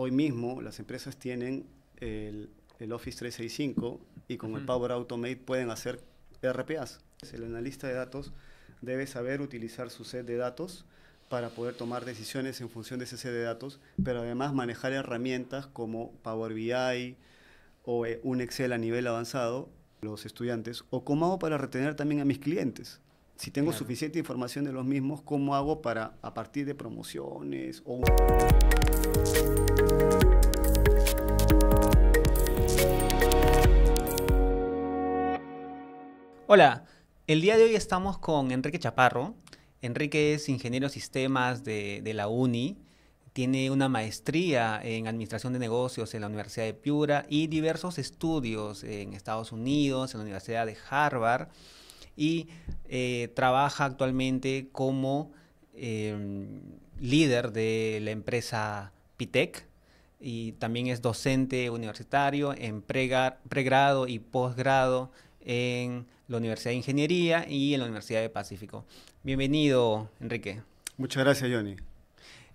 hoy mismo las empresas tienen el, Office 365 y con el Power Automate pueden hacer RPAs. El analista de datos debe saber utilizar su set de datos para poder tomar decisiones en función de ese set de datos, pero además manejar herramientas como Power BI o eh, un Excel a nivel avanzado, los estudiantes, o cómo hago para retener también a mis clientes. Si tengo suficiente información de los mismos, ¿cómo hago para, a partir de promociones o... Hola, el día de hoy estamos con Enrique Chaparro. Enrique es ingeniero sistemas de, la UNI, tiene una maestría en administración de negocios en la Universidad de Piura y diversos estudios en Estados Unidos, en la Universidad de Harvard y eh, trabaja actualmente como em, líder de la empresa Pitec y también es docente universitario en pregrado y posgrado en la Universidad de Ingeniería y en la Universidad de Pacífico. Bienvenido, Enrique. Muchas gracias, Johnny.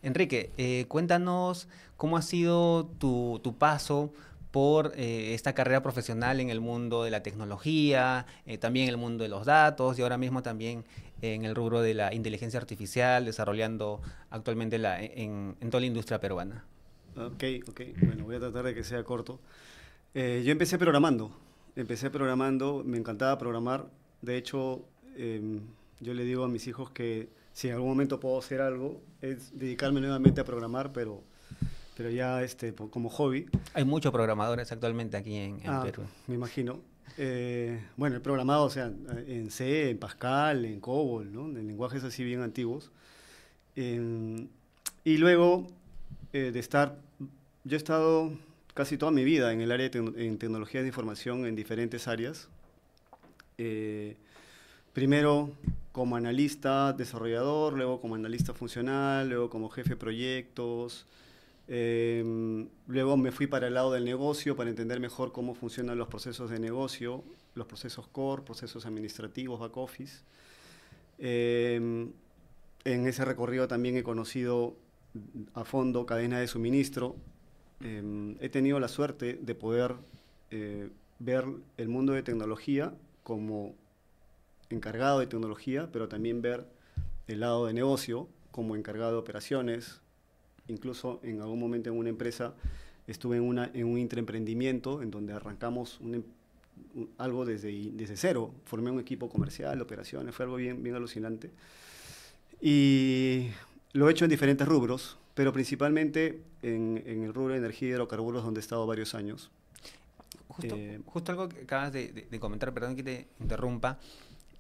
Enrique, eh, cuéntanos cómo ha sido tu, paso por eh, esta carrera profesional en el mundo de la tecnología, eh, también el mundo de los datos y ahora mismo también en el rubro de la inteligencia artificial, desarrollando actualmente la, en, toda la industria peruana. Ok, ok. Bueno, voy a tratar de que sea corto. Eh, yo empecé programando. Empecé programando, me encantaba programar. De hecho, em, yo le digo a mis hijos que si en algún momento puedo hacer algo, es dedicarme nuevamente a programar, pero, pero ya este, como hobby. Hay muchos programadores actualmente aquí en, ah, Perú. Me imagino. Eh, bueno, el programado, o sea, en C, en Pascal, en COBOL, ¿no? En lenguajes así bien antiguos. Em, y luego eh, de estar, yo he estado casi toda mi vida en el área de en tecnologías de información en diferentes áreas. Eh, primero como analista desarrollador, luego como analista funcional, luego como jefe de proyectos, Em, luego me fui para el lado del negocio para entender mejor cómo funcionan los procesos de negocio, los procesos core, procesos administrativos, back office. Em, en ese recorrido también he conocido a fondo cadena de suministro. Em, he tenido la suerte de poder eh, ver el mundo de tecnología como encargado de tecnología, pero también ver el lado de negocio como encargado de operaciones, incluso en algún momento en una empresa estuve en, una, en un intraemprendimiento en donde arrancamos em, algo desde, desde cero. Formé un equipo comercial, operaciones, fue algo bien, bien alucinante. Y lo he hecho en diferentes rubros, pero principalmente en, el rubro de energía y hidrocarburos donde he estado varios años. Justo, eh, justo algo que acabas de comentar, perdón que te interrumpa,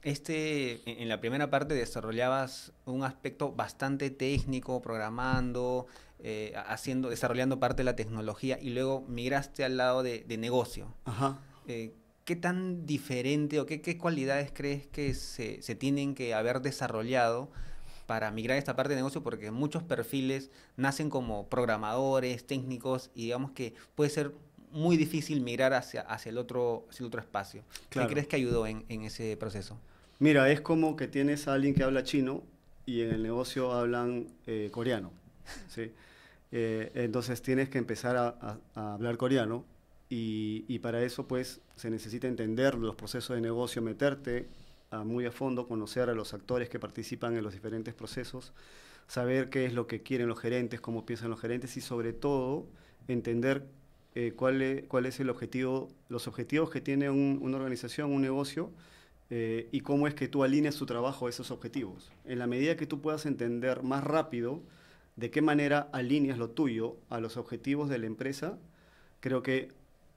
este, en la primera parte desarrollabas un aspecto bastante técnico, programando, eh, haciendo, desarrollando parte de la tecnología y luego migraste al lado de, negocio. Ajá. Eh, ¿Qué tan diferente o qué, cualidades crees que se, se, tienen que haber desarrollado para migrar a esta parte de negocio? Porque muchos perfiles nacen como programadores, técnicos y digamos que puede ser muy difícil migrar hacia, hacia, el, otro, otro espacio. ¿Qué crees que ayudó en ese proceso? Mira, es como que tienes a alguien que habla chino y en el negocio hablan eh, coreano. ¿sí? Eh, entonces tienes que empezar a, hablar coreano y, para eso pues se necesita entender los procesos de negocio, meterte muy a fondo, conocer a los actores que participan en los diferentes procesos, saber qué es lo que quieren los gerentes, cómo piensan los gerentes y sobre todo entender eh, cuál, es, el objetivo, los objetivos que tiene una organización, un negocio eh, y cómo es que tú alineas tu trabajo a esos objetivos. En la medida que tú puedas entender más rápido de qué manera alineas lo tuyo a los objetivos de la empresa, creo que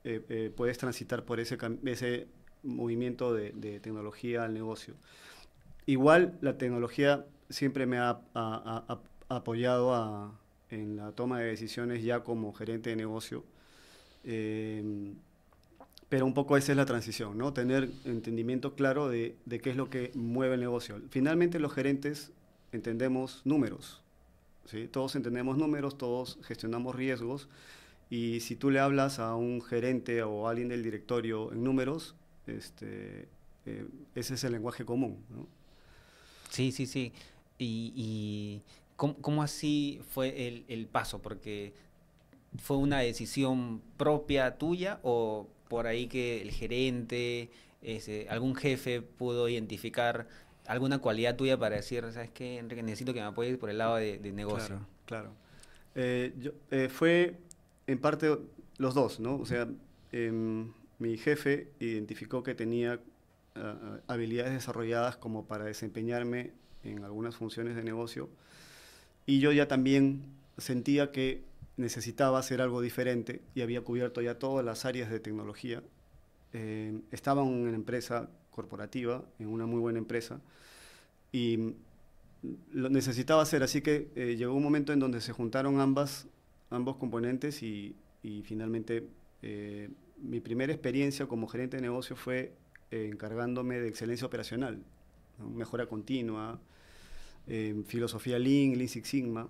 eh, eh, puedes transitar por ese, ese movimiento de, tecnología al negocio. Igual la tecnología siempre me ha, apoyado en la toma de decisiones ya como gerente de negocio. Pero un poco esa es la transición, ¿no? Tener entendimiento claro de, qué es lo que mueve el negocio. Finalmente los gerentes entendemos números, ¿sí? Todos entendemos números, todos gestionamos riesgos. Y si tú le hablas a un gerente o a alguien del directorio en números, este, eh, ese es el lenguaje común. ¿no? Sí, sí, sí. ¿Y, y ¿cómo, así fue el, el, paso? Porque fue una decisión propia tuya o por ahí que el gerente, algún jefe pudo identificar alguna cualidad tuya para decir, ¿sabes qué, Enrique? Necesito que me apoyes por el lado de, negocio. Claro, claro. Eh, eh, fue en parte los dos, ¿no? O sea, em, mi jefe identificó que tenía ah, ah, habilidades desarrolladas como para desempeñarme en algunas funciones de negocio y yo ya también sentía que necesitaba hacer algo diferente y había cubierto ya todas las áreas de tecnología. Eh, estaba en una empresa corporativa, en una muy buena empresa, y lo necesitaba hacer, así que eh, llegó un momento en donde se juntaron ambas, ambos componentes y, finalmente eh, mi primera experiencia como gerente de negocio fue encargándome de excelencia operacional, mejora continua, filosofía Lean, Lean Six Sigma,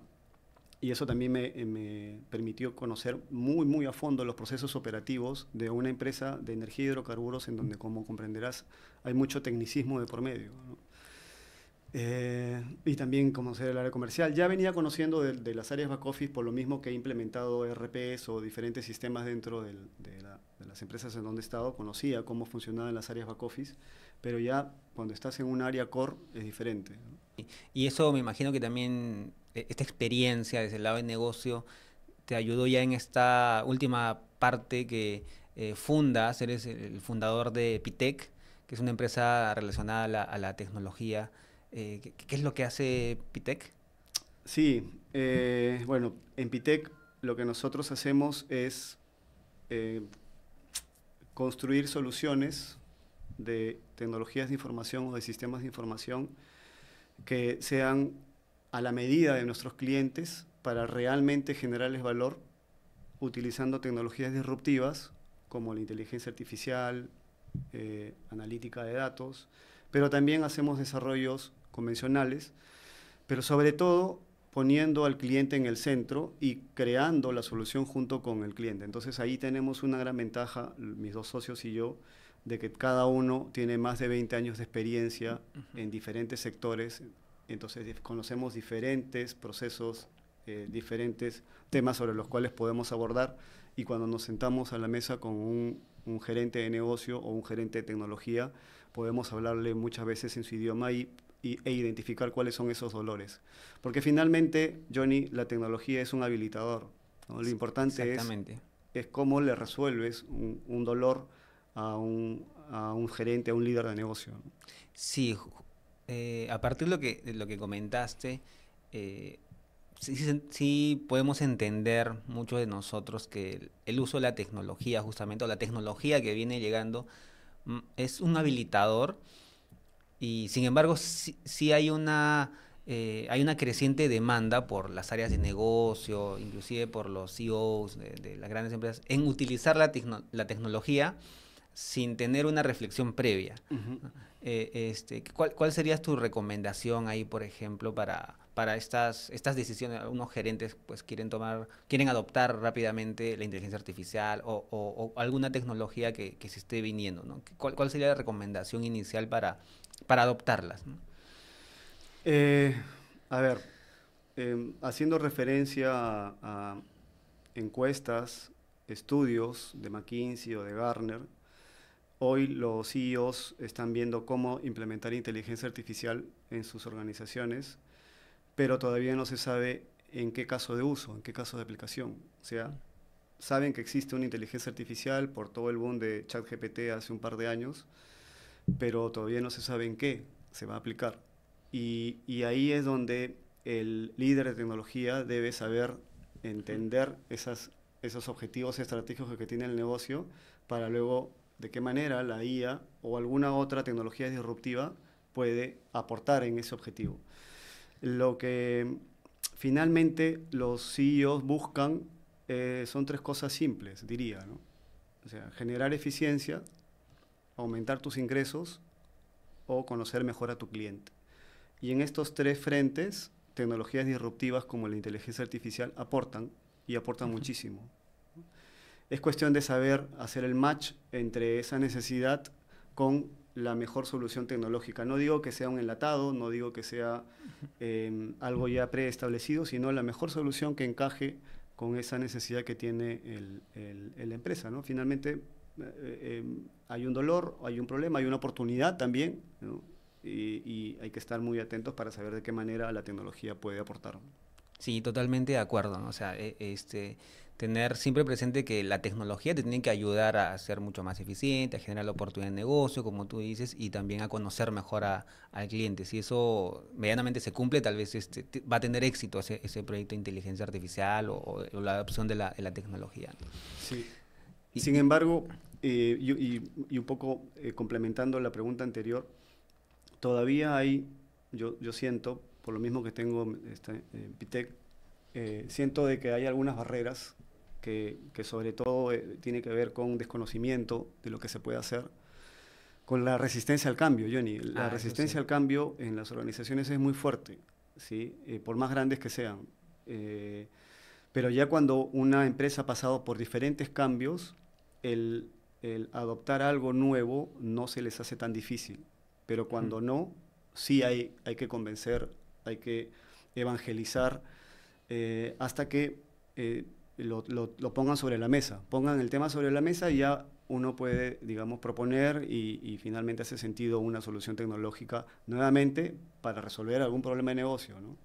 y eso también me, eh, me, permitió conocer muy, muy a fondo los procesos operativos de una empresa de energía y hidrocarburos en donde, como comprenderás, hay mucho tecnicismo de por medio. Eh, y también conocer el área comercial. Ya venía conociendo de, las áreas back office por lo mismo que he implementado e RPs o diferentes sistemas dentro de, las empresas en donde he estado. Conocía cómo funcionaban las áreas back office, pero ya cuando estás en un área core es diferente. Y eso me imagino que también e-, esta experiencia desde el lado de negocio te ayudó ya en esta última parte que eh, fundas, eres el fundador de PITEC que es una empresa relacionada a la, tecnología. Eh, ¿qué, es lo que hace PITEC? Sí, eh, bueno, en PITEC lo que nosotros hacemos es construir soluciones de tecnologías de información o de sistemas de información que sean a la medida de nuestros clientes para realmente generarles valor utilizando tecnologías disruptivas como la inteligencia artificial, eh, analítica de datos, pero también hacemos desarrollos convencionales, pero sobre todo poniendo al cliente en el centro y creando la solución junto con el cliente. Entonces ahí tenemos una gran ventaja, mis dos socios y yo, de que cada uno tiene más de 20 años de experiencia en diferentes sectores, entonces conocemos diferentes procesos, eh, diferentes temas sobre los cuales podemos abordar y cuando nos sentamos a la mesa con un, gerente de negocio o un gerente de tecnología, podemos hablarle muchas veces en su idioma y, e identificar cuáles son esos dolores. Porque finalmente, Johnny, la tecnología es un habilitador. Lo importante es, es, cómo le resuelves un, dolor a un, gerente, a un líder de negocio. Sí, eh, a partir de lo que, lo que comentaste, eh, sí, podemos entender muchos de nosotros que el, uso de la tecnología, justamente, o la tecnología que viene llegando, mm, es un habilitador y sin embargo sí, hay una... Eh, hay una creciente demanda por las áreas de negocio, inclusive por los CEOs de, las grandes empresas, en utilizar la, tecnología sin tener una reflexión previa. Eh, este, ¿cuál, sería tu recomendación ahí, por ejemplo, para, estas, estas decisiones? Algunos gerentes pues quieren tomar, quieren adoptar rápidamente la inteligencia artificial o, alguna tecnología que, se esté viniendo, ¿Cuál, sería la recomendación inicial para, para adoptarlas? Eh, a ver, em, haciendo referencia a, a, encuestas, estudios de McKinsey o de Garner, Hoy los CEOs están viendo cómo implementar inteligencia artificial en sus organizaciones, pero todavía no se sabe en qué caso de uso, en qué caso de aplicación. O sea, saben que existe una inteligencia artificial por todo el boom de ChatGPT hace un par de años, pero todavía no se sabe en qué se va a aplicar. Y, ahí es donde el líder de tecnología debe saber entender esas, esos objetivos estratégicos que tiene el negocio para luego de qué manera la IA o alguna otra tecnología disruptiva puede aportar en ese objetivo. Lo que mm, finalmente los CEOs buscan eh, son tres cosas simples, diría. sea, generar eficiencia, aumentar tus ingresos o conocer mejor a tu cliente. Y en estos tres frentes, tecnologías disruptivas como la inteligencia artificial aportan y aportan muchísimo. Es cuestión de saber hacer el match entre esa necesidad con la mejor solución tecnológica. No digo que sea un enlatado, no digo que sea em, algo ya preestablecido, sino la mejor solución que encaje con esa necesidad que tiene la empresa. ¿no? Finalmente, eh, eh, em, hay un dolor, hay un problema, hay una oportunidad también, y, hay que estar muy atentos para saber de qué manera la tecnología puede aportar. Sí, totalmente de acuerdo. ¿no? O sea, e, este, tener siempre presente que la tecnología te tiene que ayudar a ser mucho más eficiente, a generar la oportunidad de negocio, como tú dices, y también a conocer mejor a, al cliente. Si eso medianamente se cumple, tal vez este, va a tener éxito ese, proyecto de inteligencia artificial o, la adopción de la, tecnología. Sí. Y, Sin embargo, eh, y, y, un poco eh, complementando la pregunta anterior, todavía hay, yo, yo siento, por lo mismo que tengo este, eh, Pitec, siento de que hay algunas barreras que, sobre todo eh, tiene que ver con desconocimiento de lo que se puede hacer, con la resistencia al cambio, Johnny. La ah, resistencia al cambio en las organizaciones es muy fuerte, ¿sí? Eh, por más grandes que sean. Eh, pero ya cuando una empresa ha pasado por diferentes cambios, el, adoptar algo nuevo no se les hace tan difícil. Pero cuando mm. no, sí hay, hay que convencer, hay que evangelizar, hasta que lo, pongan sobre la mesa, pongan el tema sobre la mesa y ya uno puede, digamos, proponer y, finalmente hace sentido una solución tecnológica nuevamente para resolver algún problema de negocio, ¿no?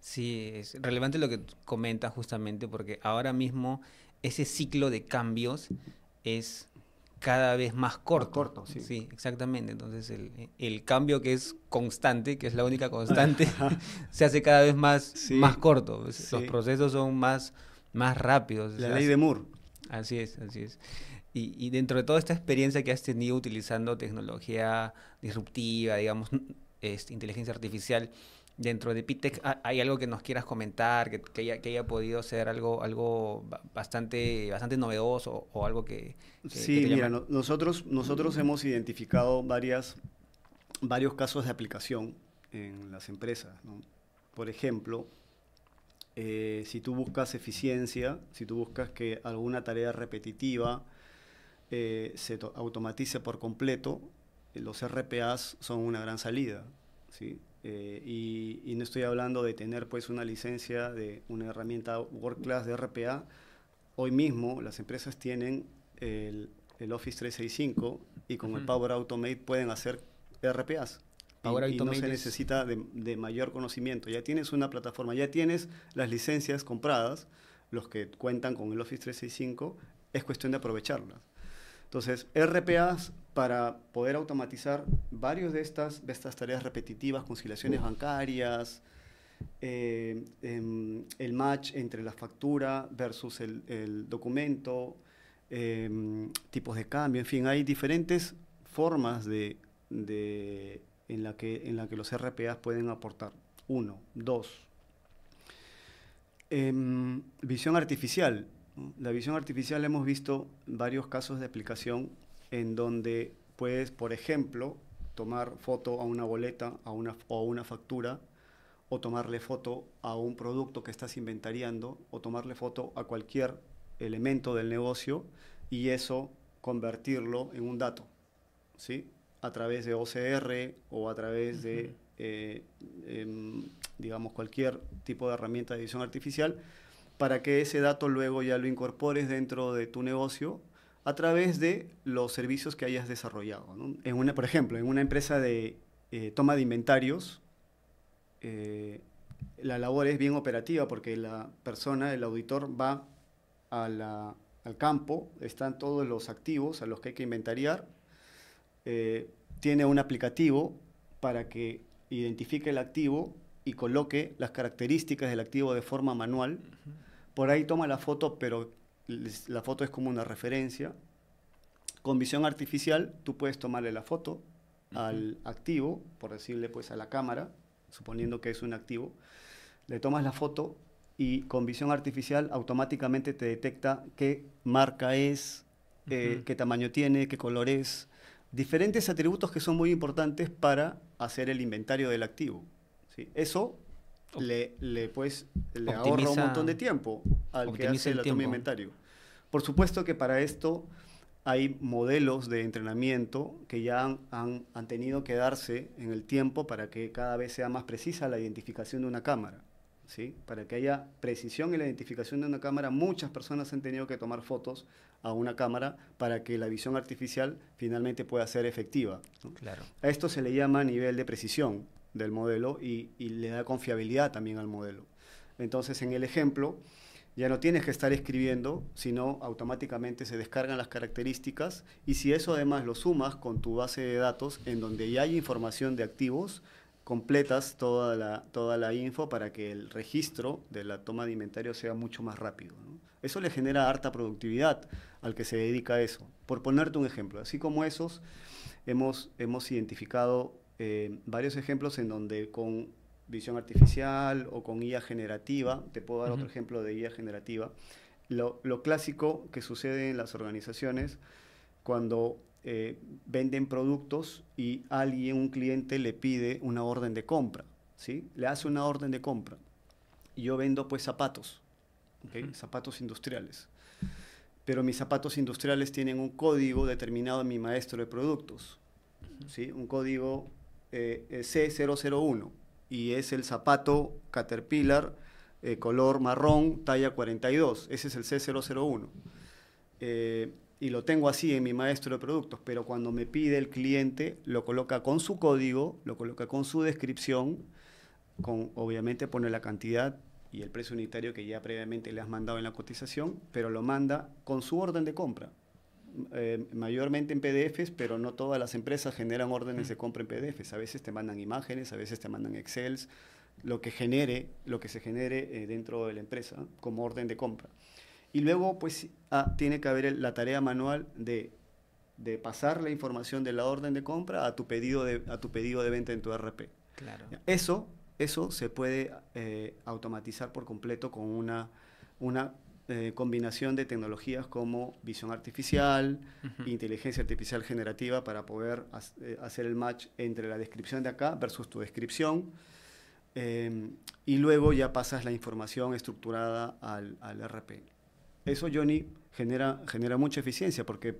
Sí, es relevante lo que comentas justamente porque ahora mismo ese ciclo de cambios es cada vez más corto. corto, sí. Sí, exactamente. Entonces el, cambio que es constante, que es la única constante, se hace cada vez más, más corto. Los procesos son más más rápido. La ley de Moore. Así es, así es. Y, dentro de toda esta experiencia que has tenido utilizando tecnología disruptiva, digamos, es, este, inteligencia artificial, dentro de Pitec, ¿hay algo que nos quieras comentar, que, haya, podido ser algo, algo bastante, bastante novedoso o, algo que... sí, mira, nosotros, nosotros hemos identificado varias, varios casos de aplicación en las empresas. Por ejemplo, eh, si tú buscas eficiencia, si tú buscas que alguna tarea repetitiva eh, se automatice por completo, eh, los RPAs son una gran salida. y, no estoy hablando de tener pues una licencia de una herramienta World de RPA. Hoy mismo las empresas tienen el, Office 365 y con el Power Automate pueden hacer RPAs. Ahora y, no se necesita de, mayor conocimiento. Ya tienes una plataforma, ya tienes las licencias compradas, los que cuentan con el Office 365, es cuestión de aprovecharlas. Entonces, RPAs para poder automatizar varios de estas, de estas tareas repetitivas, conciliaciones bancarias, eh, em, el match entre la factura versus el, documento, em, tipos de cambio, en fin, hay diferentes formas de en la que, en la que los RPAs pueden aportar. Uno. Dos. Em, visión artificial. La visión artificial hemos visto varios casos de aplicación en donde puedes, por ejemplo, tomar foto a una boleta a una, o a una factura, o tomarle foto a un producto que estás inventariando, o tomarle foto a cualquier elemento del negocio y eso convertirlo en un dato. ¿sí? a través de OCR o a través de, eh, em, digamos, cualquier tipo de herramienta de edición artificial, para que ese dato luego ya lo incorpores dentro de tu negocio a través de los servicios que hayas desarrollado. En una, por ejemplo, en una empresa de eh, toma de inventarios, eh, la labor es bien operativa porque la persona, el auditor, va al campo, están todos los activos a los que hay que inventariar, eh, tiene un aplicativo para que identifique el activo y coloque las características del activo de forma manual. Por ahí toma la foto, pero la foto es como una referencia. Con visión artificial, tú puedes tomarle la foto al activo, por decirle pues a la cámara, suponiendo que es un activo. Le tomas la foto y con visión artificial automáticamente te detecta qué marca es, eh, qué tamaño tiene, qué color es, diferentes atributos que son muy importantes para hacer el inventario del activo. ¿sí? Eso le, le, pues, le ahorra un montón de tiempo al que hace el, inventario. Por supuesto que para esto hay modelos de entrenamiento que ya han, han, tenido que darse en el tiempo para que cada vez sea más precisa la identificación de una cámara. Para que haya precisión en la identificación de una cámara, muchas personas han tenido que tomar fotos a una cámara para que la visión artificial finalmente pueda ser efectiva. Claro. A esto se le llama nivel de precisión del modelo y le da confiabilidad también al modelo. Entonces, en el ejemplo, ya no tienes que estar escribiendo, sino automáticamente se descargan las características y si eso además lo sumas con tu base de datos en donde ya hay información de activos, completas toda la, toda la info para que el registro de la toma de inventario sea mucho más rápido. Eso le genera harta productividad al que se dedica a eso. Por ponerte un ejemplo, así como esos, hemos, hemos identificado eh, varios ejemplos en donde con visión artificial o con IA generativa, te puedo dar otro ejemplo de IA generativa, lo, lo, clásico que sucede en las organizaciones cuando eh, venden productos y alguien, un cliente, le pide una orden de compra, ¿sí? Le hace una orden de compra. Y yo vendo pues zapatos, zapatos industriales. Pero mis zapatos industriales tienen un código determinado en mi maestro de productos, ¿sí? Un código eh, eh, C001 y es el zapato Caterpillar color marrón, talla 42. Ese es el C001 y lo tengo así en mi maestro de productos, pero cuando me pide el cliente, lo coloca con su código, lo coloca con su descripción, con, obviamente pone la cantidad y el precio unitario que ya previamente le has mandado en la cotización, pero lo manda con su orden de compra. Eh, mayormente en PDFs, pero no todas las empresas generan órdenes de compra en PDFs. A veces te mandan imágenes, a veces te mandan Excels, lo que genere, lo que se genere eh, dentro de la empresa como orden de compra. Y luego, pues, ah, tiene que haber la tarea manual de, pasar la información de la orden de compra a tu pedido de, a tu pedido de venta en tu RP. Claro. Eso, eso se puede eh, automatizar por completo con una, eh, combinación de tecnologías como visión artificial, inteligencia artificial generativa para poder eh, hacer el match entre la descripción de acá versus tu descripción. Em, y luego ya pasas la información estructurada al, al RP. Eso, Johnny, genera, genera mucha eficiencia porque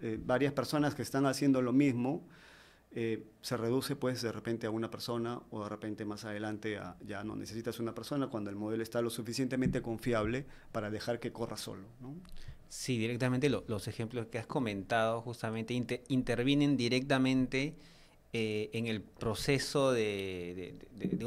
eh, varias personas que están haciendo lo mismo eh, se reduce pues de repente a una persona o de repente más adelante a, ya no necesitas una persona cuando el modelo está lo suficientemente confiable para dejar que corra solo. Sí, directamente los ejemplos que has comentado justamente intervienen directamente eh, en el proceso de,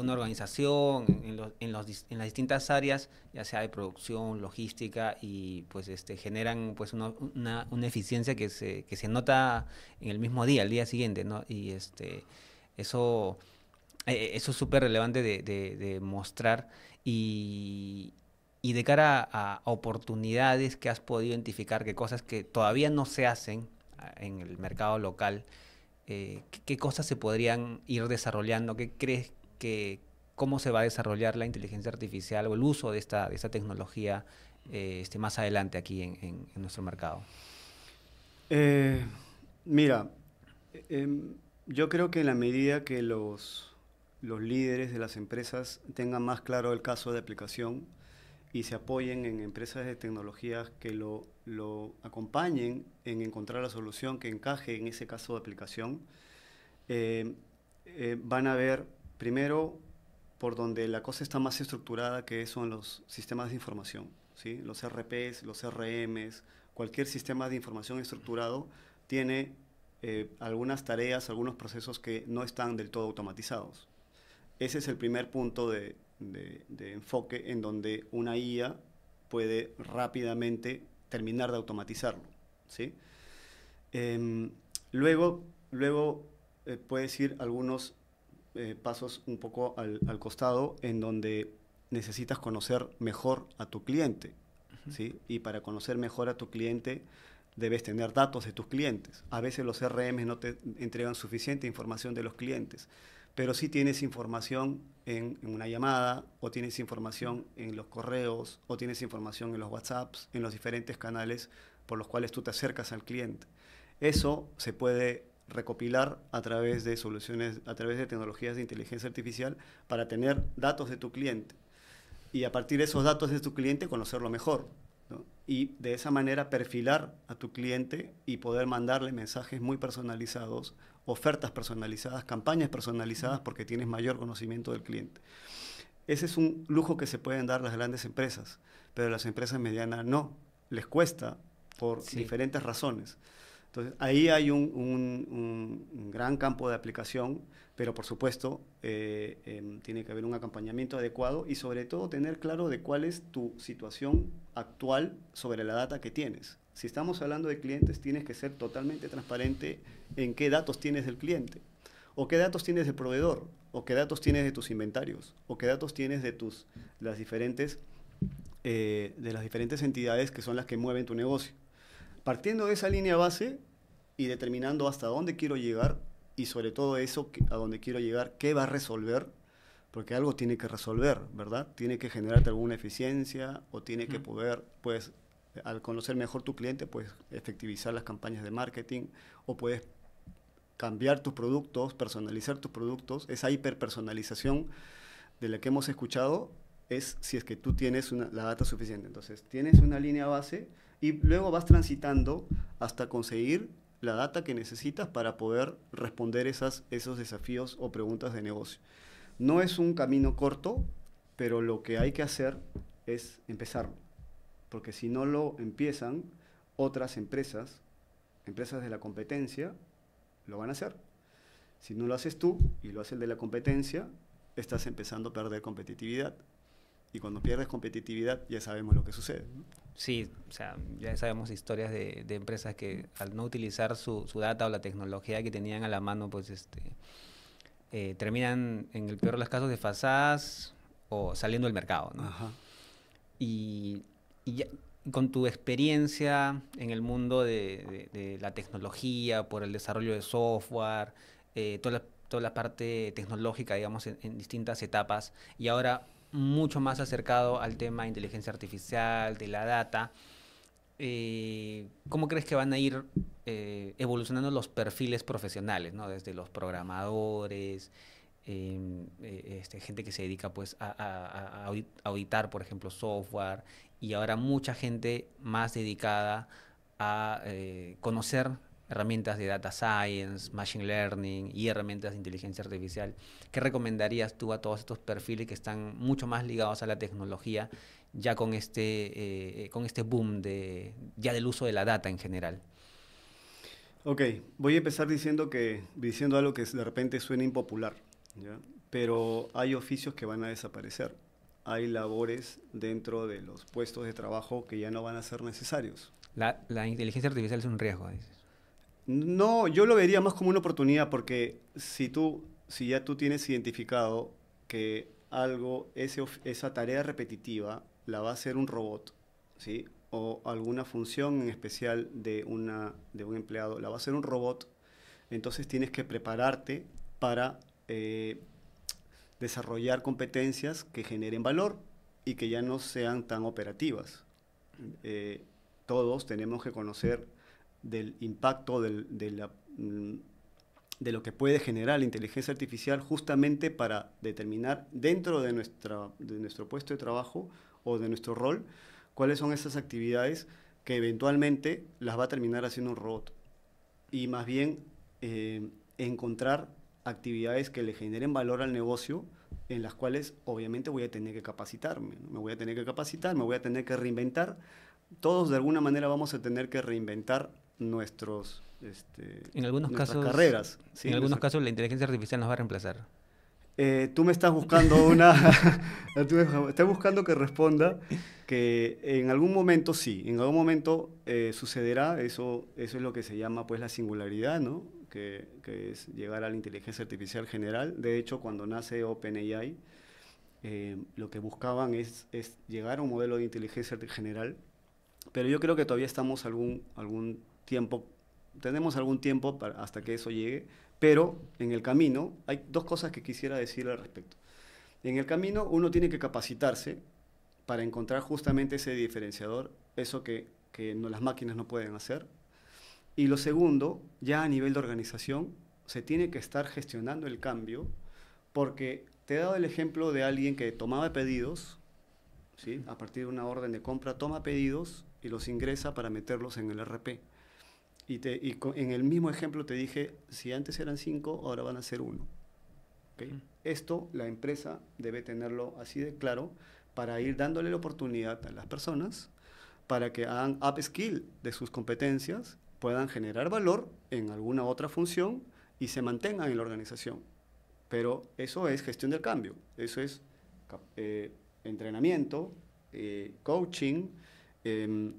una organización, en, en, las distintas áreas, ya sea de producción, logística, y pues este, generan pues una, eficiencia que se, que nota en el mismo día, el día siguiente, ¿no? Y este, eso, eh, es súper relevante de, mostrar y, de cara a oportunidades que has podido identificar, que cosas que todavía no se hacen ah, en el mercado local, eh, qué, cosas se podrían ir desarrollando, qué crees que, cómo se va a desarrollar la inteligencia artificial o el uso de esta, tecnología eh, este, más adelante aquí en, nuestro mercado. Eh, mira, em, yo creo que en la medida que los líderes de las empresas tengan más claro el caso de aplicación, y se apoyen en empresas de tecnologías que lo, lo acompañen en encontrar la solución que encaje en ese caso de aplicación, eh, eh, van a ver primero por donde la cosa está más estructurada, que son los sistemas de información, ¿sí? los RPs, los RMs, cualquier sistema de información estructurado tiene eh, algunas tareas, algunos procesos que no están del todo automatizados. Ese es el primer punto de, de, enfoque en donde una IA puede rápidamente terminar de automatizarlo. ¿sí? Em, luego luego eh, puedes ir algunos eh, pasos un poco al, costado en donde necesitas conocer mejor a tu cliente. ¿sí? Y para conocer mejor a tu cliente debes tener datos de tus clientes. A veces los CRM no te entregan suficiente información de los clientes pero sí tienes información en, una llamada, o tienes información en los correos, o tienes información en los WhatsApps, en los diferentes canales por los cuales tú te acercas al cliente. Eso se puede recopilar a través de soluciones, a través de tecnologías de inteligencia artificial para tener datos de tu cliente y a partir de esos datos de tu cliente conocerlo mejor y de esa manera perfilar a tu cliente y poder mandarle mensajes muy personalizados, ofertas personalizadas, campañas personalizadas porque tienes mayor conocimiento del cliente. Ese es un lujo que se pueden dar las grandes empresas, pero las empresas medianas no, les cuesta por diferentes razones. Entonces, ahí hay un, gran campo de aplicación, pero por supuesto eh, em, tiene que haber un acompañamiento adecuado y sobre todo tener claro de cuál es tu situación actual sobre la data que tienes. Si estamos hablando de clientes, tienes que ser totalmente transparente en qué datos tienes del cliente, o qué datos tienes del proveedor, o qué datos tienes de tus inventarios, o qué datos tienes de tus las diferentes eh, de las diferentes entidades que son las que mueven tu negocio partiendo de esa línea base y determinando hasta dónde quiero llegar y sobre todo eso a dónde quiero llegar, qué va a resolver, porque algo tiene que resolver, ¿verdad? Tiene que generarte alguna eficiencia o tiene que poder, pues, al conocer mejor tu cliente, pues efectivizar las campañas de marketing o puedes cambiar tus productos, personalizar tus productos. Esa hiperpersonalización de la que hemos escuchado es si es que tú tienes la data suficiente. Entonces, tienes una línea base y luego vas transitando hasta conseguir la data que necesitas para poder responder esas, esos desafíos o preguntas de negocio. No es un camino corto, pero lo que hay que hacer es empezar. porque si no lo empiezan, otras empresas, empresas de la competencia, lo van a hacer. Si no lo haces tú y lo hace el de la competencia, estás empezando a perder competitividad. Y cuando pierdes competitividad, ya sabemos lo que sucede. Sí, o sea, ya sabemos historias de, empresas que al no utilizar su, data o la tecnología que tenían a la mano, pues este, eh, terminan en el peor de los casos de desfasadas o saliendo del mercado. ¿no? Y, con tu experiencia en el mundo de, la tecnología, por el desarrollo de software, eh, toda, la, parte tecnológica, digamos, en distintas etapas, y ahora mucho más acercado al tema de inteligencia artificial, de la data. Eh, ¿Cómo crees que van a ir eh, evolucionando los perfiles profesionales, desde los programadores, em, eh, este, gente que se dedica pues, a, auditar, por ejemplo, software, y ahora mucha gente más dedicada a conocer herramientas de data science, machine learning y herramientas de inteligencia artificial. ¿Qué recomendarías tú a todos estos perfiles que están mucho más ligados a la tecnología ya con este, eh, con este boom de, ya del uso de la data en general? Ok, voy a empezar diciendo, que, diciendo algo que de repente suena impopular, pero hay oficios que van a desaparecer. Hay labores dentro de los puestos de trabajo que ya no van a ser necesarios. La, inteligencia artificial es un riesgo, dice. No, yo lo vería más como una oportunidad porque si tú, si ya tú tienes identificado que algo, ese, esa tarea repetitiva la va a hacer un robot, ¿sí? O alguna función en especial de, una, de un empleado la va a hacer un robot, entonces tienes que prepararte para eh, desarrollar competencias que generen valor y que ya no sean tan operativas. Eh, todos tenemos que conocer del impacto mm, de, lo que puede generar la inteligencia artificial justamente para determinar dentro de, nuestra, de nuestro puesto de trabajo o de nuestro rol cuáles son esas actividades que eventualmente las va a terminar haciendo un robot. Y más bien eh, encontrar actividades que le generen valor al negocio, en las cuales obviamente voy a tener que capacitarme. Me voy a tener que capacitar, me voy a tener que reinventar. Todos de alguna manera vamos a tener que reinventar nuestros este, en algunos casos, carreras. en algunos casos la inteligencia artificial nos va a reemplazar. Eh, tú me estás buscando una, estás buscando que responda que en algún momento sí, en algún momento eh, sucederá eso, eso es lo que se llama pues la singularidad, ¿no? Que, que, es llegar a la inteligencia artificial general. De hecho, cuando nace OpenAI, eh, lo que buscaban es, es llegar a un modelo de inteligencia general, pero yo creo que todavía estamos algún algún tiempo, tenemos algún tiempo hasta que eso llegue, pero en el camino hay dos cosas que quisiera decir al respecto. En el camino uno tiene que capacitarse para encontrar justamente ese diferenciador, eso que, que no, las máquinas no pueden hacer. Y lo segundo, ya a nivel de organización, se tiene que estar gestionando el cambio, porque te he dado el ejemplo de alguien que tomaba pedidos, ¿sí? a partir de una orden de compra, toma pedidos y los ingresa para meterlos en el RP. Y, te, y en el mismo ejemplo te dije, si antes eran cinco, ahora van a ser uno. Esto la empresa debe tenerlo así de claro para ir dándole la oportunidad a las personas para que hagan upskill de sus competencias, puedan generar valor en alguna otra función y se mantengan en la organización. Pero eso es gestión del cambio, eso es eh, entrenamiento, eh, coaching, eh,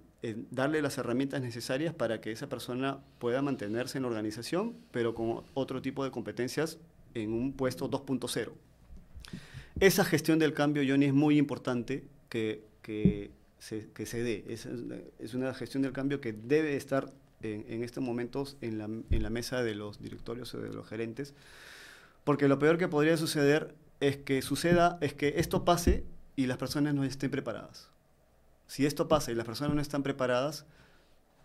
darle las herramientas necesarias para que esa persona pueda mantenerse en la organización, pero con otro tipo de competencias en un puesto 2.0. Esa gestión del cambio, Johnny, es muy importante que, se, dé. Es, una gestión del cambio que debe estar en, estos momentos en la, mesa de los directorios o de los gerentes, porque lo peor que podría suceder es que suceda, es que esto pase y las personas no estén preparadas si esto pasa y las personas no están preparadas,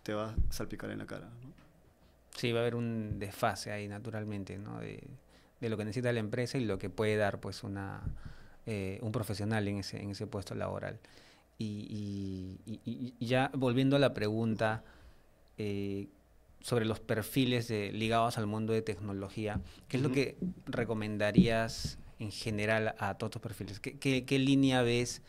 te va a salpicar en la cara. ¿no? Sí, va a haber un desfase ahí, naturalmente, de, lo que necesita la empresa y lo que puede dar pues una, eh, un profesional en ese, en ese puesto laboral. Y, ya volviendo a la pregunta eh, sobre los perfiles ligados al mundo de tecnología, ¿qué es lo que recomendarías en general a todos estos perfiles? qué línea ves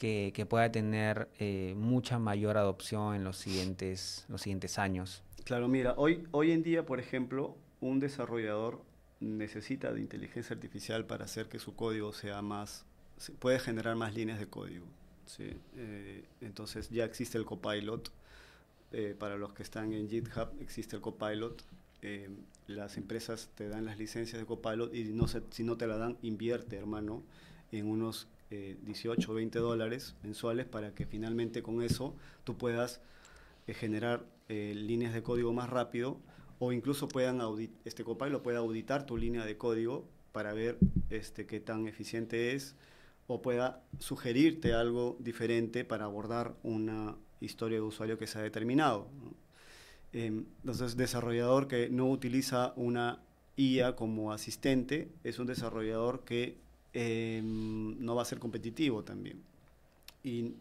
que, pueda tener eh, mucha mayor adopción en los siguientes, los siguientes años. Claro, mira, hoy, hoy en día, por ejemplo, un desarrollador necesita de inteligencia artificial para hacer que su código sea más, se puede generar más líneas de código. ¿sí? Eh, entonces ya existe el copilot. Eh, para los que están en GitHub existe el copilot. las empresas te dan las licencias de copilot y no si no te la dan, invierte, hermano, en unos 18 o 20 dólares mensuales para que finalmente con eso tú puedas eh, generar eh, líneas de código más rápido o incluso puedan audit este lo pueda auditar tu línea de código para ver este, qué tan eficiente es o pueda sugerirte algo diferente para abordar una historia de usuario que se ha determinado. Em, entonces, desarrollador que no utiliza una IA como asistente es un desarrollador que Em, no va a ser competitivo también. Y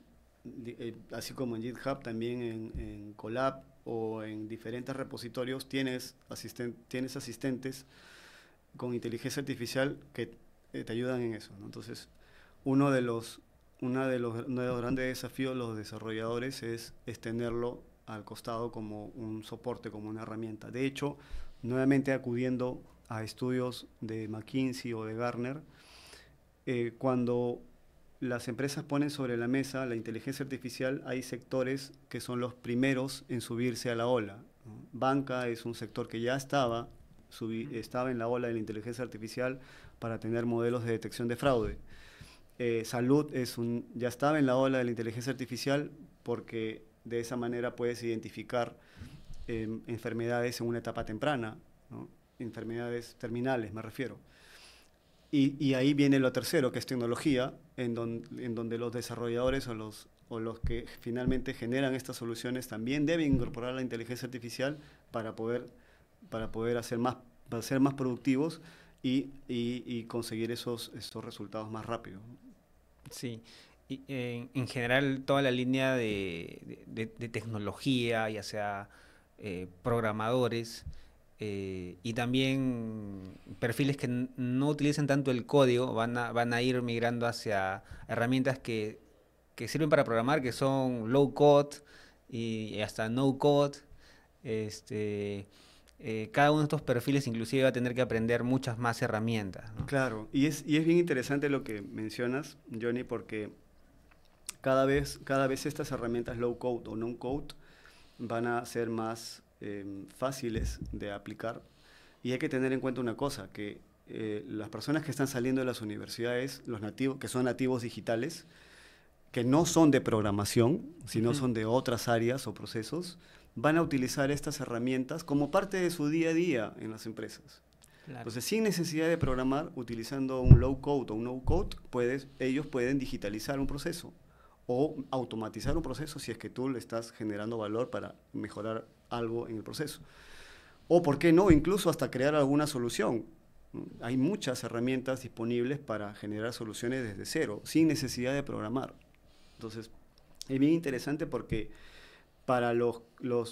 eh, así como en GitHub, también en, Colab o en diferentes repositorios tienes, asistentes con inteligencia artificial que eh, te ayudan en eso. Entonces, uno de los, grandes desafíos de los desarrolladores es extenderlo al costado como un soporte, como una herramienta. De hecho, nuevamente acudiendo a estudios de McKinsey o de Gartner, eh, cuando las empresas ponen sobre la mesa la inteligencia artificial, hay sectores que son los primeros en subirse a la ola. Banca es un sector que ya estaba, estaba en la ola de la inteligencia artificial para tener modelos de detección de fraude. Eh, salud es un, ya estaba en la ola de la inteligencia artificial porque de esa manera puedes identificar em, enfermedades en una etapa temprana, enfermedades terminales me refiero. Y, ahí viene lo tercero, que es tecnología, en, donde los desarrolladores o los, que finalmente generan estas soluciones también deben incorporar la inteligencia artificial para poder, para poder hacer más, ser más productivos y, conseguir esos, resultados más rápido. Sí, eh, en, general toda la línea de, tecnología, ya sea eh, programadores, eh, y también perfiles que no utilicen tanto el código van a, van a ir migrando hacia herramientas que, sirven para programar, que son low code y hasta no code. Este, eh, cada uno de estos perfiles inclusive va a tener que aprender muchas más herramientas. Claro, y es, bien interesante lo que mencionas, Johnny, porque cada vez, cada vez estas herramientas low code o no code van a ser más Em, fáciles de aplicar. Y hay que tener en cuenta una cosa, que eh, las personas que están saliendo de las universidades, los nativos, que son nativos digitales, que no son de programación, sino son de otras áreas o procesos, van a utilizar estas herramientas como parte de su día a día en las empresas. Entonces, sin necesidad de programar, utilizando un low code o un no code, puedes, ellos pueden digitalizar un proceso o automatizar un proceso si es que tú le estás generando valor para mejorar algo en el proceso. O, ¿por qué no? Incluso hasta crear alguna solución. Hay muchas herramientas disponibles para generar soluciones desde cero, sin necesidad de programar. Entonces, es bien interesante porque para los,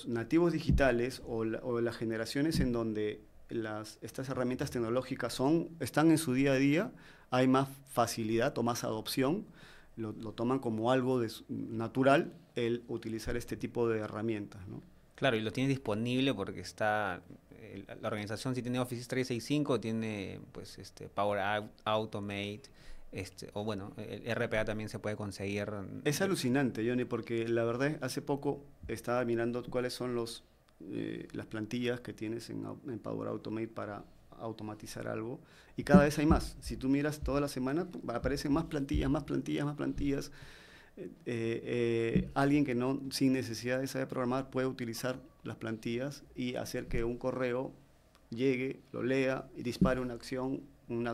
nativos digitales o, las generaciones en donde las, estas herramientas tecnológicas son, están en su día a día, hay más facilidad o más adopción, lo, toman como algo de, natural el utilizar este tipo de herramientas. ¿no? Claro, y lo tiene disponible porque está la organización si tiene Office 365 tiene pues este Power Automate este, o bueno, el RPA también se puede conseguir. Es alucinante, Johnny, porque la verdad hace poco estaba mirando cuáles son los eh, las plantillas que tienes en, en, Power Automate para automatizar algo y cada vez hay más. Si tú miras toda la semana aparecen más plantillas, más plantillas, más plantillas. Eh, eh, alguien que no, sin necesidad de saber programar, puede utilizar las plantillas y hacer que un correo llegue, lo lea y dispare una acción, un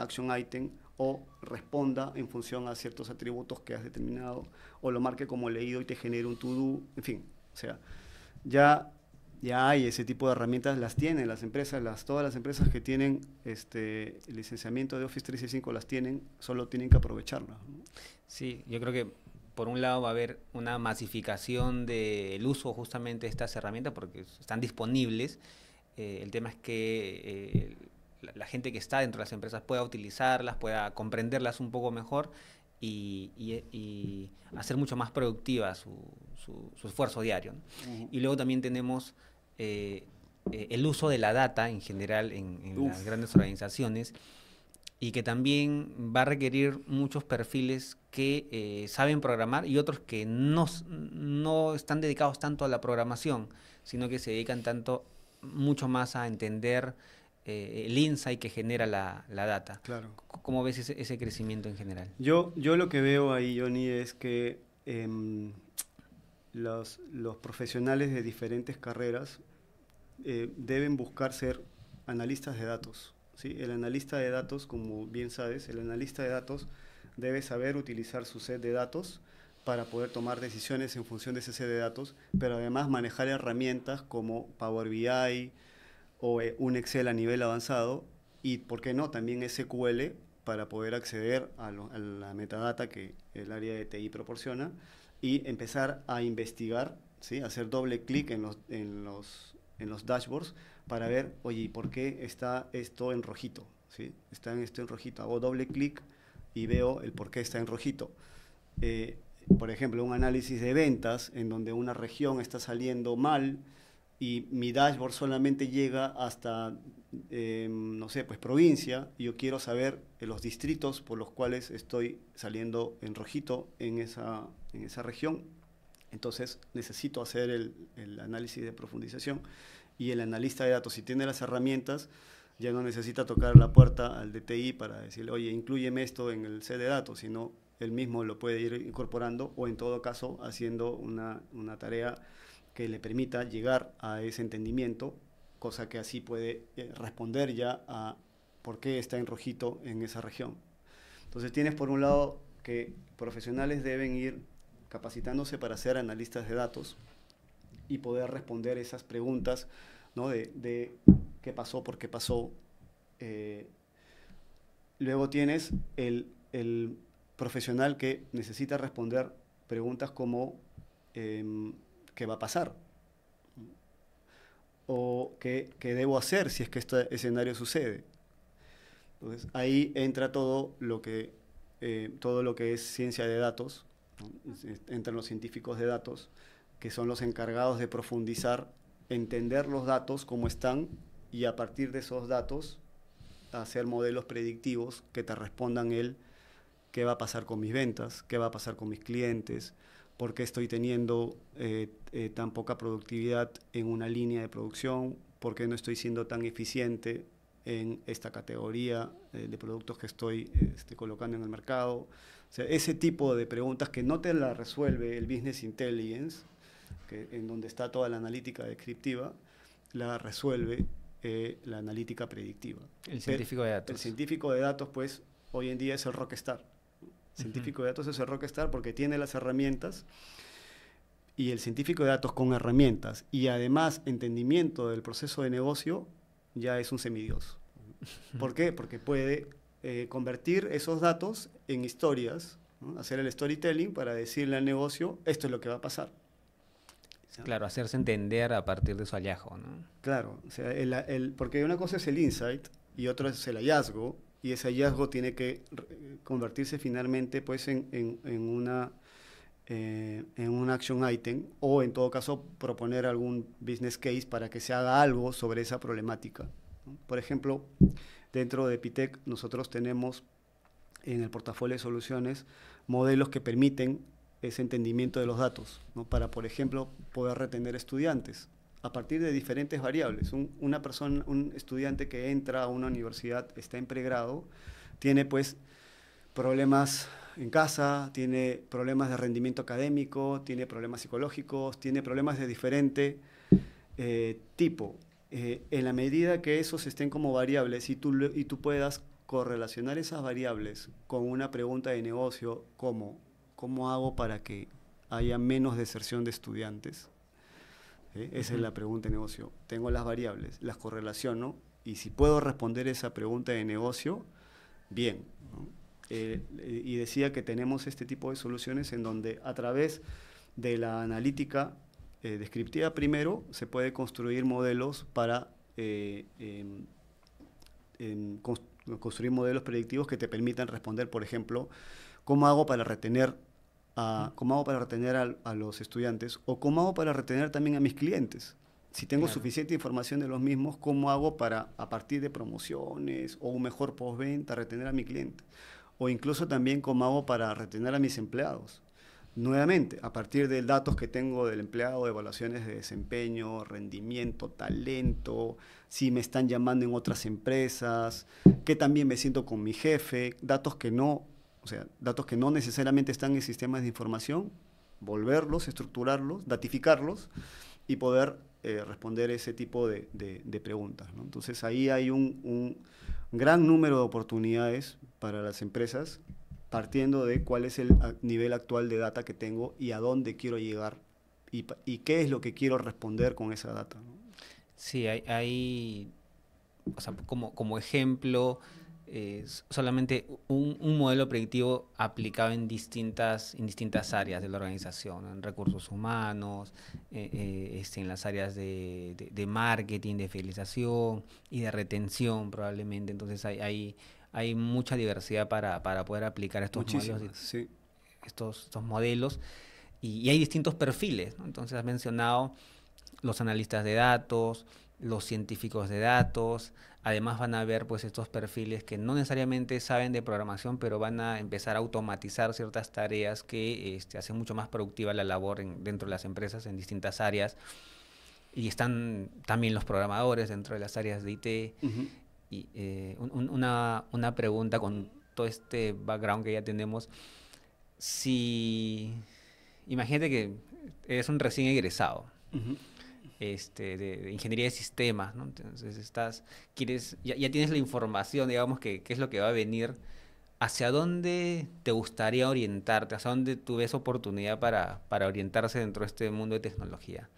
action item o responda en función a ciertos atributos que has determinado o lo marque como leído y te genere un to-do, en fin, o sea, ya ya hay ese tipo de herramientas, las tienen las empresas, las, todas las empresas que tienen este licenciamiento de Office 365 las tienen, solo tienen que aprovecharlas. Sí, yo creo que por un lado va a haber una masificación del uso justamente de estas herramientas porque están disponibles. Eh, el tema es que eh, la, gente que está dentro de las empresas pueda utilizarlas, pueda comprenderlas un poco mejor y, hacer mucho más productiva su, esfuerzo diario. Y luego también tenemos eh, el uso de la data en general en las grandes organizaciones y que también va a requerir muchos perfiles que eh, saben programar y otros que no, están dedicados tanto a la programación, sino que se dedican tanto mucho más a entender eh, el insight que genera la, data. Claro. ¿Cómo ves ese, crecimiento en general? Yo, yo lo que veo ahí, Johnny, es que em, los, los, profesionales de diferentes carreras eh, deben buscar ser analistas de datos el analista de datos, como bien sabes, el analista de datos debe saber utilizar su set de datos para poder tomar decisiones en función de ese set de datos, pero además manejar herramientas como Power BI o eh, un Excel a nivel avanzado y, ¿por qué no?, también SQL para poder acceder a, la metadata que el área de TI proporciona y empezar a investigar, ¿sí? hacer doble clic en los dashboards para ver, oye, ¿por qué está esto en rojito? ¿Sí? Está en esto en rojito. Hago doble clic y veo el por qué está en rojito. Eh, por ejemplo, un análisis de ventas en donde una región está saliendo mal y mi dashboard solamente llega hasta, em, no sé, pues provincia, yo quiero saber eh, los distritos por los cuales estoy saliendo en rojito en esa, en esa región. Entonces necesito hacer el, el análisis de profundización y el analista de datos, si tiene las herramientas, ya no necesita tocar la puerta al DTI para decirle, oye, incluyeme esto en el set de datos, sino él mismo lo puede ir incorporando o en todo caso haciendo una, una tarea que le permita llegar a ese entendimiento, cosa que así puede eh, responder ya a por qué está en rojito en esa región. Entonces tienes por un lado que profesionales deben ir capacitándose para ser analistas de datos, y poder responder esas preguntas de, qué pasó, por qué pasó. Eh, luego tienes el, profesional que necesita responder preguntas como em, qué va a pasar o qué, debo hacer si es que este escenario sucede. Entonces ahí entra todo lo que, eh, todo lo que es ciencia de datos, entran los científicos de datos, que son los encargados de profundizar, entender los datos como están y a partir de esos datos hacer modelos predictivos que te respondan el qué va a pasar con mis ventas, qué va a pasar con mis clientes, por qué estoy teniendo eh, eh, tan poca productividad en una línea de producción, por qué no estoy siendo tan eficiente en esta categoría eh, de productos que estoy este, colocando en el mercado. O sea, ese tipo de preguntas que no te la resuelve el Business Intelligence, en donde está toda la analítica descriptiva, la resuelve eh, la analítica predictiva. El científico de datos. El científico de datos, pues, hoy en día es el rockstar. El científico de datos es el rockstar porque tiene las herramientas y el científico de datos con herramientas y además entendimiento del proceso de negocio ya es un semidios. ¿Por qué? Porque puede eh, convertir esos datos en historias, hacer el storytelling para decirle al negocio, esto es lo que va a pasar. Claro, hacerse entender a partir de su hallazgo, ¿no? Claro, o sea, el, el, porque una cosa es el insight y otra es el hallazgo, y ese hallazgo tiene que convertirse finalmente pues en, en, en una eh, en un action item o en todo caso proponer algún business case para que se haga algo sobre esa problemática. Por ejemplo, dentro de Pitec nosotros tenemos en el portafolio de soluciones modelos que permiten ese entendimiento de los datos, ¿no? para, por ejemplo, poder retener estudiantes a partir de diferentes variables. una persona, un estudiante que entra a una universidad, está en pregrado, tiene pues problemas en casa, tiene problemas de rendimiento académico, tiene problemas psicológicos, tiene problemas de diferente eh, tipo. Eh, en la medida que esos estén como variables y tú, y tú puedas correlacionar esas variables con una pregunta de negocio como ¿cómo hago para que haya menos deserción de estudiantes? ¿Eh? Esa es la pregunta de negocio. Tengo las variables, las correlaciono y si puedo responder esa pregunta de negocio, bien. Eh, y decía que tenemos este tipo de soluciones en donde a través de la analítica eh, descriptiva primero se puede construir modelos para em, em, construir modelos predictivos que te permitan responder, por ejemplo, ¿cómo hago para retener cómo hago para retener a, los estudiantes o cómo hago para retener también a mis clientes. Si tengo suficiente información de los mismos, ¿cómo hago para, a partir de promociones o un mejor postventa, retener a mi cliente? O incluso también cómo hago para retener a mis empleados. Nuevamente, a partir de datos que tengo del empleado, evaluaciones de desempeño, rendimiento, talento, si me están llamando en otras empresas, que también me siento con mi jefe, datos que no o sea, datos que no necesariamente están en sistemas de información, volverlos, estructurarlos, datificarlos y poder eh, responder ese tipo de, preguntas. Entonces ahí hay un, gran número de oportunidades para las empresas partiendo de cuál es el nivel actual de data que tengo y a dónde quiero llegar y, qué es lo que quiero responder con esa data. Sí, hay, o sea, como, como ejemplo, solamente un, modelo predictivo aplicado en distintas, en distintas áreas de la organización, en recursos humanos, eh, eh, este, en las áreas de, marketing, de fidelización y de retención probablemente. Entonces hay, hay, hay mucha diversidad para, poder aplicar estos modelos. Sí. Estos, modelos. Y, hay distintos perfiles. Entonces has mencionado los analistas de datos, los científicos de datos, además van a ver pues estos perfiles que no necesariamente saben de programación, pero van a empezar a automatizar ciertas tareas que este, hacen mucho más productiva la labor dentro de las empresas en distintas áreas. Y están también los programadores dentro de las áreas de IT. Y eh, una, una pregunta con todo este background que ya tenemos. Si imagínate que eres un recién egresado. Este, de, ingeniería de sistemas, Entonces estás, quieres, ya, tienes la información, digamos, que, qué es lo que va a venir. ¿Hacia dónde te gustaría orientarte? ¿Hacia dónde tú ves oportunidad para, para orientarse dentro de este mundo de tecnología?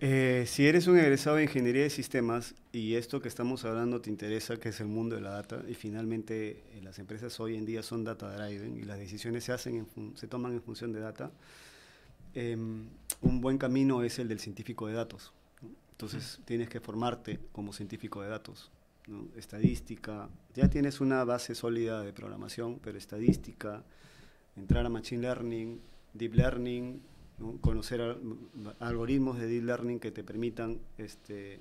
Eh, si eres un egresado de ingeniería de sistemas y esto que estamos hablando te interesa, que es el mundo de la data, y finalmente eh, las empresas hoy en día son data driven y las decisiones se, hacen se toman en función de data, Em, un buen camino es el del científico de datos. Entonces tienes que formarte como científico de datos. Estadística, ya tienes una base sólida de programación, pero estadística, entrar a Machine Learning, Deep Learning, conocer algoritmos de Deep Learning que te permitan este,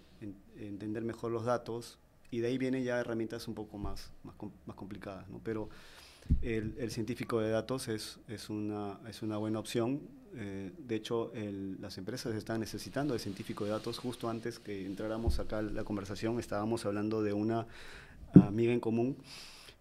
entender mejor los datos, y de ahí vienen ya herramientas un poco más, más, complicadas. Pero el, científico de datos es, es, una, es una buena opción eh, de hecho, las empresas están necesitando de científicos de datos. Justo antes que entráramos acá a la conversación, estábamos hablando de una amiga en común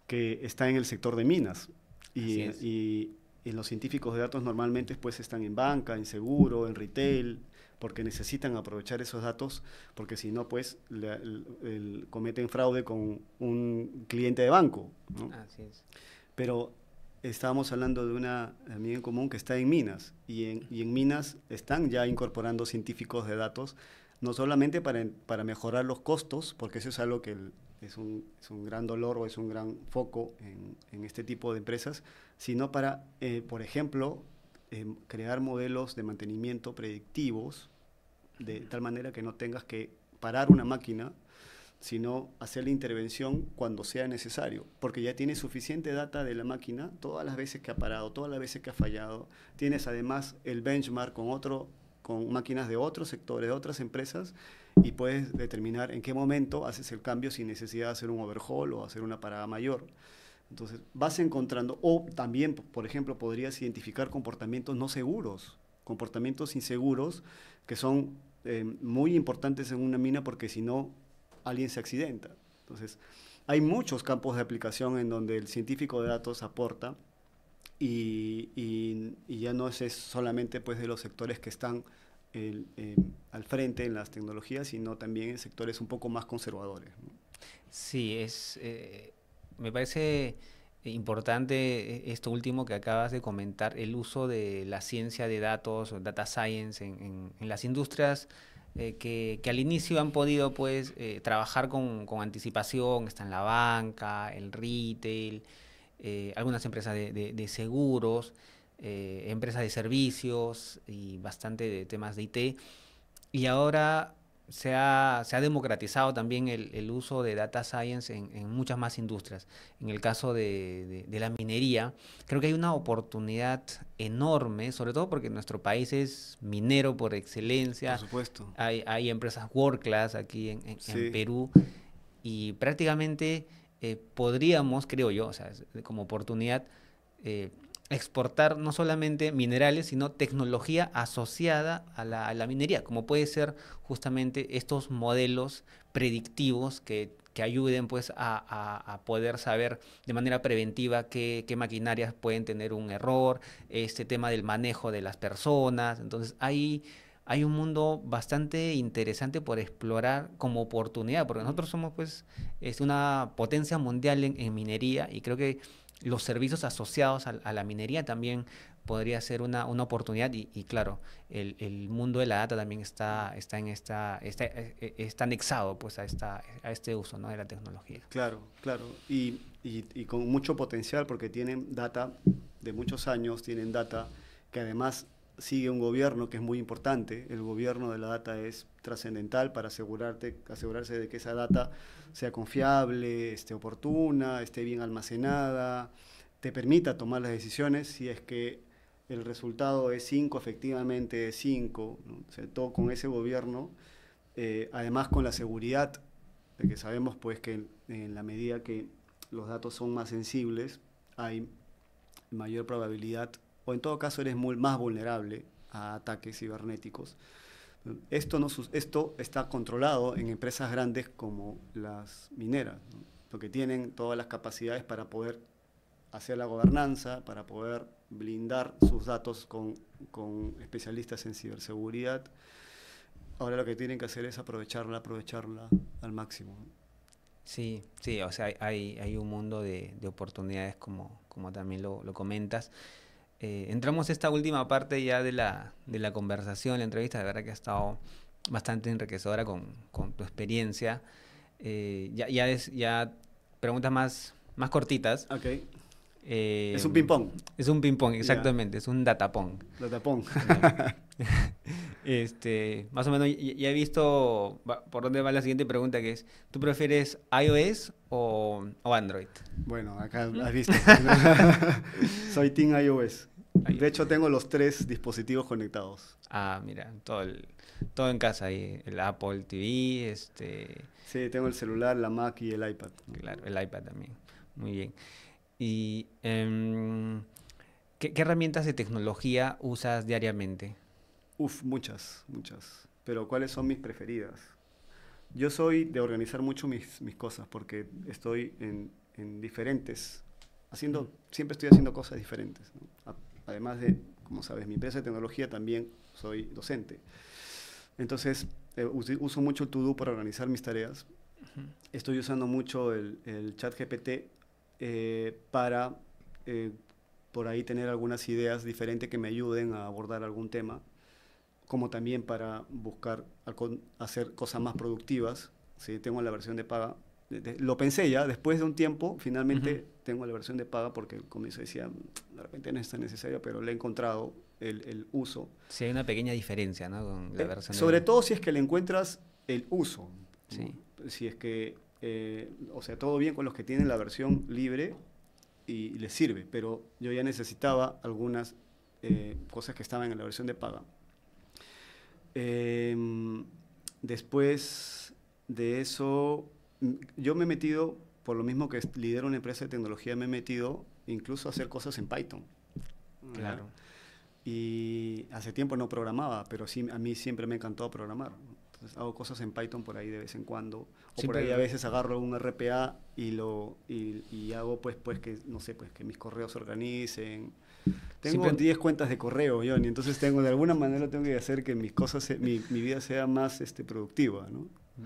que está en el sector de minas. Y, y, los científicos de datos normalmente pues, están en banca, en seguro, en retail, porque necesitan aprovechar esos datos, porque si no, pues cometen fraude con un cliente de banco. Así es. Pero estábamos hablando de una amiga común que está en Minas y en, y en Minas están ya incorporando científicos de datos, no solamente para, mejorar los costos, porque eso es algo que es, un, gran dolor o es un gran foco en, este tipo de empresas, sino para, eh, por ejemplo, eh, crear modelos de mantenimiento predictivos de tal manera que no tengas que parar una máquina sino hacer la intervención cuando sea necesario, porque ya tienes suficiente data de la máquina, todas las veces que ha parado, todas las veces que ha fallado. Tienes además el benchmark con otro con máquinas de otros sectores, de otras empresas, y puedes determinar en qué momento haces el cambio sin necesidad de hacer un overhaul o hacer una parada mayor. Entonces, vas encontrando, o también, por ejemplo, podrías identificar comportamientos no seguros, comportamientos inseguros que son eh, muy importantes en una mina porque si no alguien se accidenta. Entonces, hay muchos campos de aplicación en donde el científico de datos aporta y, ya no es solamente pues, de los sectores que están em, al frente en las tecnologías, sino también en sectores un poco más conservadores. Sí, es, eh, me parece importante esto último que acabas de comentar, el uso de la ciencia de datos, data science, en, en las industrias eh, que, al inicio han podido pues eh, trabajar con, anticipación, están la banca, el retail, eh, algunas empresas de, de seguros, empresas de servicios y bastante de temas de IT. Y ahora se ha, se ha democratizado también el, uso de data science en, muchas más industrias. En el caso de, la minería, creo que hay una oportunidad enorme, sobre todo porque nuestro país es minero por excelencia. Por supuesto. Hay, empresas world class aquí en, Perú y prácticamente eh, podríamos, creo yo, o sea, como oportunidad, eh, exportar no solamente minerales, sino tecnología asociada a la, minería, como puede ser justamente estos modelos predictivos que, ayuden pues a, poder saber de manera preventiva qué, maquinarias pueden tener un error, este tema del manejo de las personas. Entonces hay, hay un mundo bastante interesante por explorar como oportunidad, porque nosotros somos pues es este, una potencia mundial en minería y creo que los servicios asociados a, la minería también podría ser una, oportunidad y, claro, el, mundo de la data también está, está en esta, eh, está, anexado pues a, esta, a este uso ¿no? de la tecnología. Claro, claro, y, con mucho potencial porque tienen data de muchos años, tienen data que además sigue un gobierno que es muy importante, el gobierno de la data es trascendental para asegurarte, asegurarse de que esa data sea confiable, esté oportuna, esté bien almacenada, te permita tomar las decisiones si es que el resultado es 5, efectivamente es 5, con ese gobierno, eh, además con la seguridad, de que sabemos pues que en la medida que los datos son más sensibles, hay mayor probabilidad, o en todo caso eres más vulnerable a ataques cibernéticos. Esto, no, esto está controlado en empresas grandes como las mineras, porque tienen todas las capacidades para poder hacer la gobernanza, para poder blindar sus datos con, especialistas en ciberseguridad. Ahora lo que tienen que hacer es aprovecharla, aprovecharla al máximo. Sí, sí, o sea, hay, hay un mundo de, oportunidades como, como también lo, lo comentas. Eh, entramos esta última parte ya de la, conversación, la entrevista, de verdad que ha estado bastante enriquecedora con, tu experiencia. Eh, ya, es, preguntas más, más cortitas. Eh, es un ping-pong. Es un ping-pong, exactamente. Es un datapong. Datapong. Este, más o menos ya he visto por dónde va la siguiente pregunta, que es, ¿tú prefieres iOS o, Android? Bueno, acá mm. has visto. Soy Team iOS. De hecho, tengo los tres dispositivos conectados. Ah, mira, todo, el, todo en casa ahí, el Apple TV, este... Sí, tengo el celular, la Mac y el iPad. Claro, el iPad también. Muy bien. ¿Y em, ¿qué herramientas de tecnología usas diariamente? Uf, muchas, muchas. Pero ¿cuáles son mis preferidas? Yo soy de organizar mucho mis, cosas porque estoy en, diferentes, haciendo, siempre estoy haciendo cosas diferentes. Además de, como sabes, mi empresa de tecnología también soy docente. Entonces, eh, uso mucho el Todo para organizar mis tareas. Estoy usando mucho el, chat GPT eh, para eh, por ahí tener algunas ideas diferentes que me ayuden a abordar algún tema como también para buscar hacer cosas más productivas. ¿sí? Tengo la versión de paga. lo pensé ya, después de un tiempo, finalmente tengo la versión de paga porque, como se decía, de repente no es tan necesario, pero le he encontrado el, uso. Sí, hay una pequeña diferencia ¿no? con la eh, versión Sobre todo si es que le encuentras el uso. Sí. Si es que, eh, o sea, todo bien con los que tienen la versión libre y, les sirve, pero yo ya necesitaba algunas eh, cosas que estaban en la versión de paga Em, después de eso, mm, yo me he metido, por lo mismo que lidero una empresa de tecnología, me he metido incluso a hacer cosas en Python. Claro. Y hace tiempo no programaba, pero sí, a mí siempre me encantó programar. Entonces hago cosas en Python por ahí de vez en cuando. O por ahí a veces agarro un RPA y, lo, y, hago pues, pues que, no sé, pues que mis correos se organicen tengo 10 cuentas de correo, y entonces tengo, de alguna manera tengo que hacer que mis cosas, mi, mi vida sea más este, productiva, ¿no?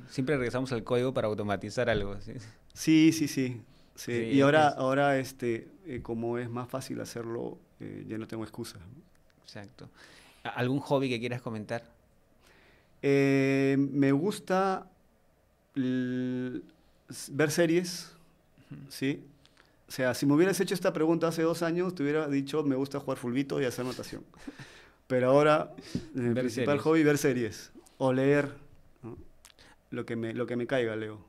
Siempre regresamos al código para automatizar algo, ¿sí? Sí, sí, sí. y ahora, pues. ahora este, eh, como es más fácil hacerlo, eh, ya no tengo excusas. Exacto. ¿Algún hobby que quieras comentar? Eh, me gusta ver series, ¿sí? O sea, si me hubieras hecho esta pregunta hace dos años, te hubiera dicho, me gusta jugar fulbito y hacer natación. Pero ahora, mi eh, principal hobby hobby, ver series o leer lo, que me, lo que me caiga, leo.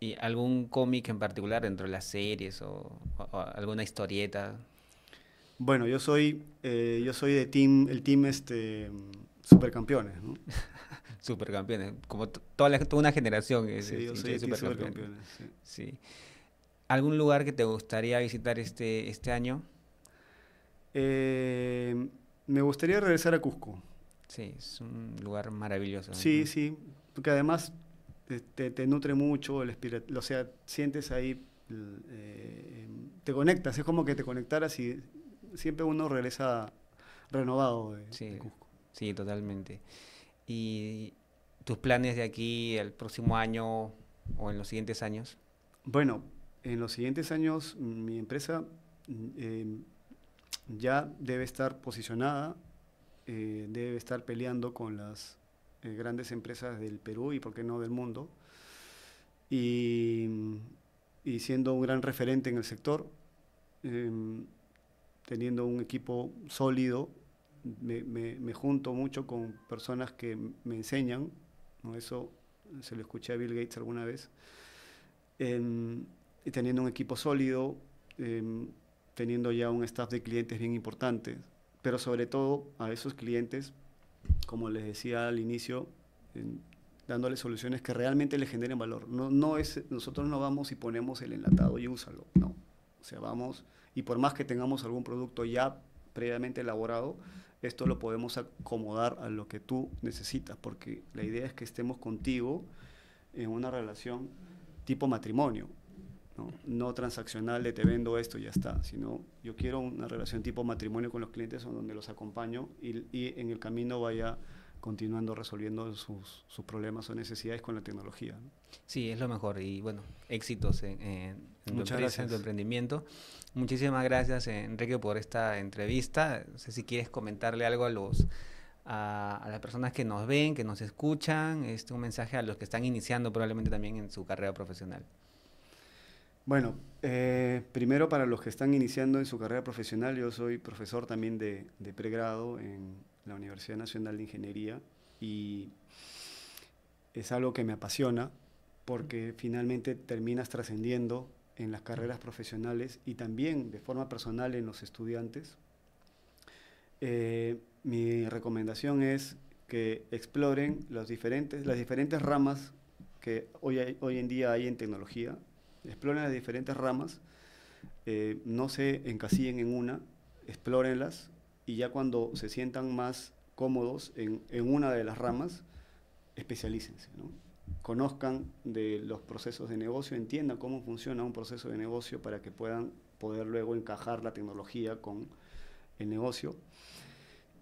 ¿Y algún cómic en particular dentro de las series o, alguna historieta? Bueno, yo soy, eh, yo soy de team, el team este, supercampeones, supercampeones, como toda, una generación. Es, eh, sí, yo soy de supercampeones. sí. ¿Algún lugar que te gustaría visitar este, este año? Eh, me gustaría regresar a Cusco. Sí, es un lugar maravilloso. Sí, sí, porque además eh, te, nutre mucho, el espíritu, o sea, sientes ahí, eh, te conectas, es como que te conectaras y siempre uno regresa renovado de, sí, Cusco. Sí, totalmente. ¿Y tus planes de aquí el próximo año o en los siguientes años? Bueno, en los siguientes años mm, mi empresa mm, eh, ya debe estar posicionada, eh, debe estar peleando con las eh, grandes empresas del Perú y, por qué no, del mundo, y, siendo un gran referente en el sector, em, teniendo un equipo sólido, me, junto mucho con personas que me enseñan, ¿no? eso se lo escuché a Bill Gates alguna vez em, y teniendo un equipo sólido, em, teniendo ya un staff de clientes bien importante, pero sobre todo a esos clientes, como les decía al inicio, em, dándoles soluciones que realmente les generen valor. No, no es, nosotros no vamos y ponemos el enlatado y úsalo, no. O sea, vamos, y por más que tengamos algún producto ya previamente elaborado, esto lo podemos acomodar a lo que tú necesitas, porque la idea es que estemos contigo en una relación tipo matrimonio. ¿no? transaccional de te vendo esto y ya está, sino yo quiero una relación tipo matrimonio con los clientes donde los acompaño y, en el camino vaya continuando resolviendo sus, problemas o necesidades con la tecnología. Sí, es lo mejor y bueno, éxitos en, en, en tu emprendimiento. Muchísimas gracias Enrique por esta entrevista. No sé si quieres comentarle algo a los a, las personas que nos ven, que nos escuchan, este, un mensaje a los que están iniciando probablemente también en su carrera profesional. Bueno, eh, primero para los que están iniciando en su carrera profesional, yo soy profesor también de, pregrado en la Universidad Nacional de Ingeniería y es algo que me apasiona porque finalmente terminas trascendiendo en las carreras profesionales y también de forma personal en los estudiantes. Eh, mi recomendación es que exploren diferentes, las diferentes ramas que hoy, hoy en día hay en tecnología, exploren las diferentes ramas, eh, no se encasillen en una, explórenlas y ya cuando se sientan más cómodos en, una de las ramas, especialícense. Conozcan de los procesos de negocio, entiendan cómo funciona un proceso de negocio para que puedan poder luego encajar la tecnología con el negocio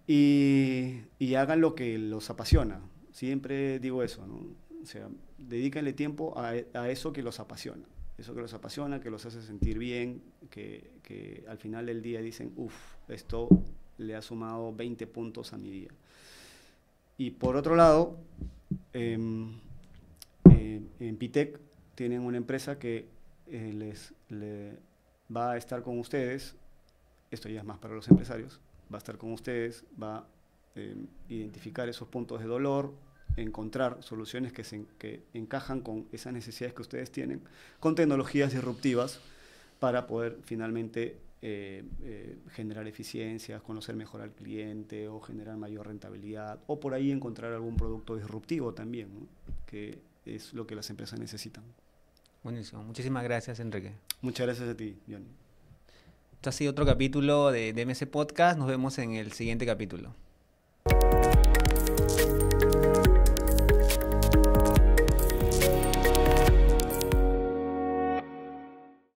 y, hagan lo que los apasiona. Siempre digo eso, ¿no? O sea, dedíquenle tiempo a, a eso que los apasiona eso que los apasiona, que los hace sentir bien, que, al final del día dicen, uff, esto le ha sumado 20 puntos a mi día. Y por otro lado, em, eh, en Pitec tienen una empresa que eh, les va a estar con ustedes, esto ya es más para los empresarios, va a estar con ustedes, va a em, identificar esos puntos de dolor, encontrar soluciones que, se, encajan con esas necesidades que ustedes tienen, con tecnologías disruptivas para poder finalmente eh, eh, generar eficiencias, conocer mejor al cliente o generar mayor rentabilidad o por ahí encontrar algún producto disruptivo también, que es lo que las empresas necesitan. Buenísimo, muchísimas gracias Enrique. Muchas gracias a ti, Johnny. Esto ha sido otro capítulo de, de MS Podcast, nos vemos en el siguiente capítulo.